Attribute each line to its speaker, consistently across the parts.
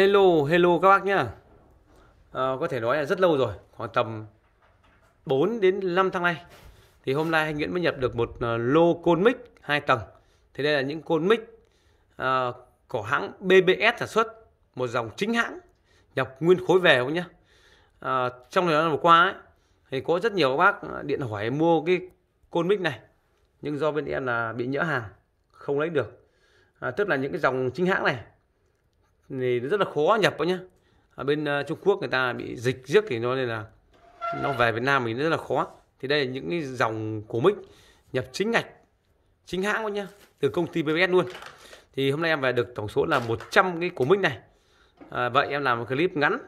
Speaker 1: Hello, hello các bác nhá. À, có thể nói là rất lâu rồi, khoảng tầm 4 đến 5 tháng nay. Thì hôm nay anh Nguyễn mới nhập được một ờ, lô côn mic 2 tầng. Thì đây là những côn mic à, của hãng BBS sản xuất, một dòng chính hãng, nhập nguyên khối về không nhá. À, trong thời gian vừa qua ấy, thì có rất nhiều các bác điện hỏi mua cái côn mic này. Nhưng do bên em là bị nhỡ hàng, không lấy được. À, tức là những cái dòng chính hãng này thì rất là khó nhập đó nhá ở bên ờ, Trung Quốc người ta bị dịch giấc thì nó nên là nó về Việt Nam mình rất là khó thì đây là những cái dòng cổ mic nhập chính ngạch chính hãng luôn nhá từ công ty BBS luôn thì hôm nay em về được tổng số là 100 cái cổ mic này à, vậy em làm một clip ngắn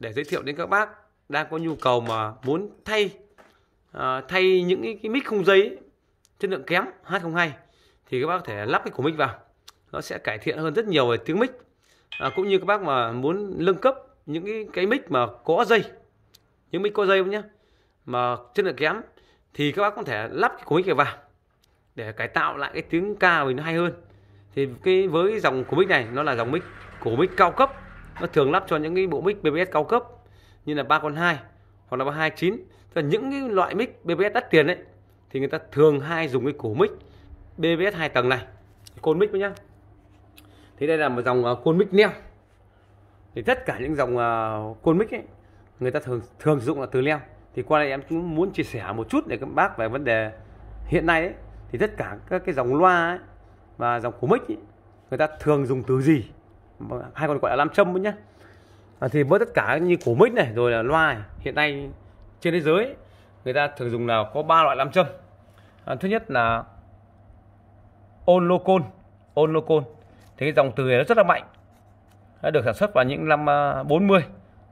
Speaker 1: để giới thiệu đến các bác đang có nhu cầu mà muốn thay à, thay những cái, mic không dây chất lượng kém H02 thì các bác có thể lắp cái cổ mic vào nó sẽ cải thiện hơn rất nhiều về tiếng mic à, cũng như các bác mà muốn nâng cấp những cái, cái mic mà có dây những mic có dây nhá, mà chất lượng kém thì các bác có thể lắp cái cối kia vào để cải tạo lại cái tiếng ca mình nó hay hơn thì cái với dòng của mic này nó là dòng mic của mic cao cấp nó thường lắp cho những cái bộ mic BBS cao cấp như là ba con hai hoặc là ba hai chín là những cái loại mic BBS đắt tiền đấy thì người ta thường hay dùng cái củ mic BBS hai tầng này côn mic với nhá thì đây là một dòng à, côn mic neo thì tất cả những dòng à, côn mic ấy người ta thường thường sử dụng là từ leo thì qua đây em cũng muốn chia sẻ một chút để các bác về vấn đề hiện nay ấy, thì tất cả các cái dòng loa ấy, và dòng của mic ấy, người ta thường dùng từ gì vâng hay còn gọi là nam châm nữa nhé à, thì với tất cả như của mic này rồi là loa này, hiện nay trên thế giới người ta thường dùng là có ba loại nam châm à, thứ nhất là ôn lô Thế dòng từ này nó rất là mạnh. Đã được sản xuất vào những năm 40 à,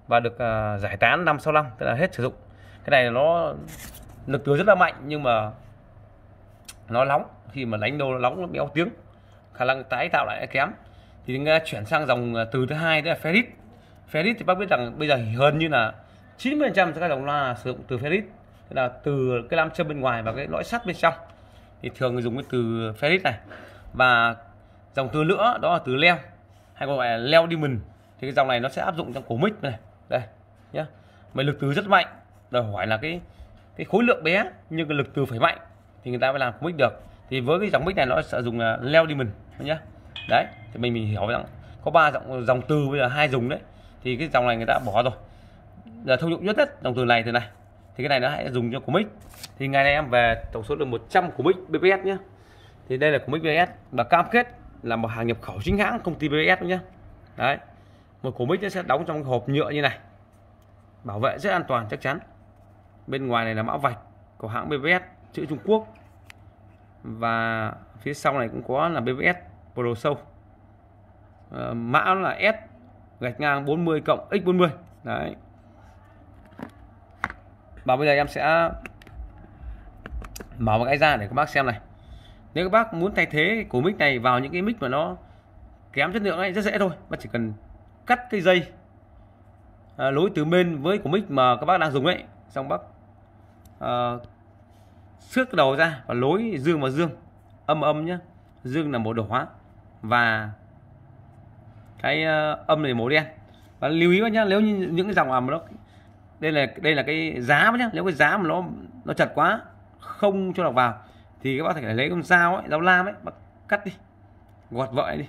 Speaker 1: và được à, giải tán năm 65 tức là hết sử dụng. Cái này nó lực từ rất là mạnh nhưng mà nó nóng khi mà đánh đâu nó nóng nó béo tiếng khả năng tái tạo lại kém thì nga chuyển sang dòng à, từ thứ hai đó là ferrit ferrit thì bác biết rằng bây giờ hơn như là 90% các dòng loa sử dụng từ ferrit tức là từ cái nam châm bên ngoài và cái lõi sắt bên trong thì thường dùng cái từ ferrit này và dòng từ nữa đó là từ leo hay còn gọi là leo diamond thì cái dòng này nó sẽ áp dụng trong cổ mic này đây nhá mày lực từ rất mạnh đòi hỏi là cái cái khối lượng bé nhưng cái lực từ phải mạnh thì người ta mới làm mic được thì với cái dòng mic này nó sẽ dùng là leo diamond nhá đấy thì mình mình hiểu rằng có ba dòng dòng từ bây giờ hai dùng đấy thì cái dòng này người ta bỏ rồi là thông dụng nhất nhất dòng từ này từ này thì cái này nó hãy dùng cho của mic thì ngày nay em về tổng số được 100 của mic BPS nhá thì đây là của mic BPS và cam kết là một hàng nhập khẩu chính hãng công ty BS nhé đấy một cổ mic sẽ đóng trong hộp nhựa như này bảo vệ rất an toàn chắc chắn bên ngoài này là mã vạch của hãng BBS chữ Trung Quốc và phía sau này cũng có là BBS Pro sâu ờ, mã là S gạch ngang 40 cộng x40 đấy và bây giờ em sẽ mở một cái ra để các bác xem này nếu các bác muốn thay thế cổ mic này vào những cái mic mà nó kém chất lượng ấy rất dễ thôi bác chỉ cần cắt cái dây à, lối từ bên với cổ mic mà các bác đang dùng ấy xong bác à, xước đầu ra và lối dương và dương âm âm nhá dương là màu đỏ hóa và cái à, âm này màu đen và lưu ý bác nhá nếu như những cái dòng mà nó đây là đây là cái giá bác nhá nếu cái giá mà nó nó chặt quá không cho đọc vào thì các bác phải lấy con dao ấy dao lam ấy bác cắt đi gọt vợi đi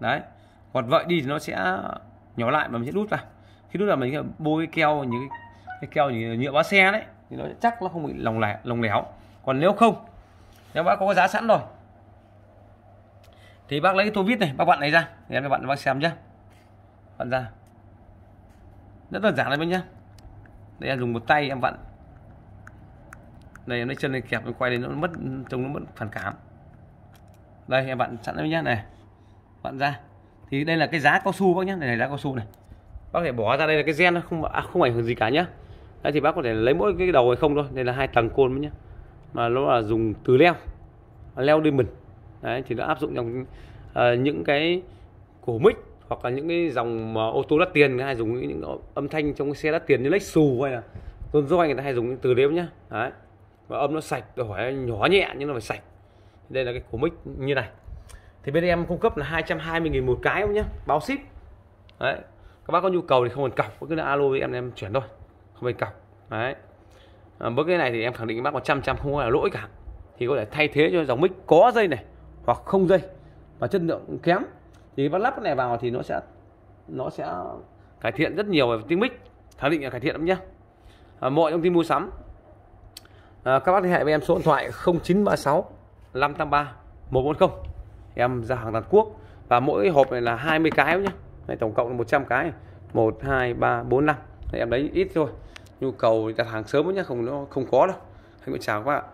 Speaker 1: đấy gọt vợi đi thì nó sẽ nhỏ lại mà mình sẽ đút vào khi đút vào mình bôi keo những cái, keo như nhựa bá xe đấy thì nó chắc nó không bị lỏng lẻ lỏng lẻo còn nếu không nếu bác có giá sẵn rồi thì bác lấy cái tô vít này bác bạn này ra để em cho bạn bác xem nhé bạn ra rất đơn giản đấy nhá đây là dùng một tay em vặn này nó chân này kẹp nó quay đến nó mất trông nó mất phản cảm đây em bạn sẵn đây nhá này bạn ra thì đây là cái giá cao su bác nhá này, này giá cao su này bác thể bỏ ra đây là cái gen nó không à, không ảnh hưởng gì cả nhá đây thì bác có thể lấy mỗi cái đầu này không thôi đây là hai tầng côn nhá mà nó là dùng từ leo leo diamond đấy thì nó áp dụng trong uh, những cái cổ mic hoặc là những cái dòng mà ờ, ô tô đắt tiền hay dùng những âm thanh trong cái xe đắt tiền như lấy Lexus hay là Rolls Royce người ta hay dùng từ đếm nhá đấy mà âm nó sạch tôi hỏi nhỏ nhẹ nhưng nó phải sạch đây là cái của mic như này thì bên em cung cấp là 220.000 một cái nhé báo ship đấy các bác có nhu cầu thì không cần cọc cứ là alo với em em chuyển thôi không cần cọc đấy à, với cái này thì em khẳng định các bác 100 trăm không có là lỗi cả thì có thể thay thế cho dòng mic có dây này hoặc không dây và chất lượng kém thì bác lắp cái này vào thì nó sẽ nó sẽ cải thiện rất nhiều về tiếng mic khẳng định là cải thiện lắm nhá à, mọi thông tin mua sắm à, các bác liên hệ với em số điện thoại 0936 583 140 em ra hàng toàn quốc và mỗi hộp này là 20 cái nhé này tổng cộng là 100 cái 1 2 3 4 5 thì em lấy ít thôi nhu cầu đặt hàng sớm nhé không nó không có đâu hãy chào các bạn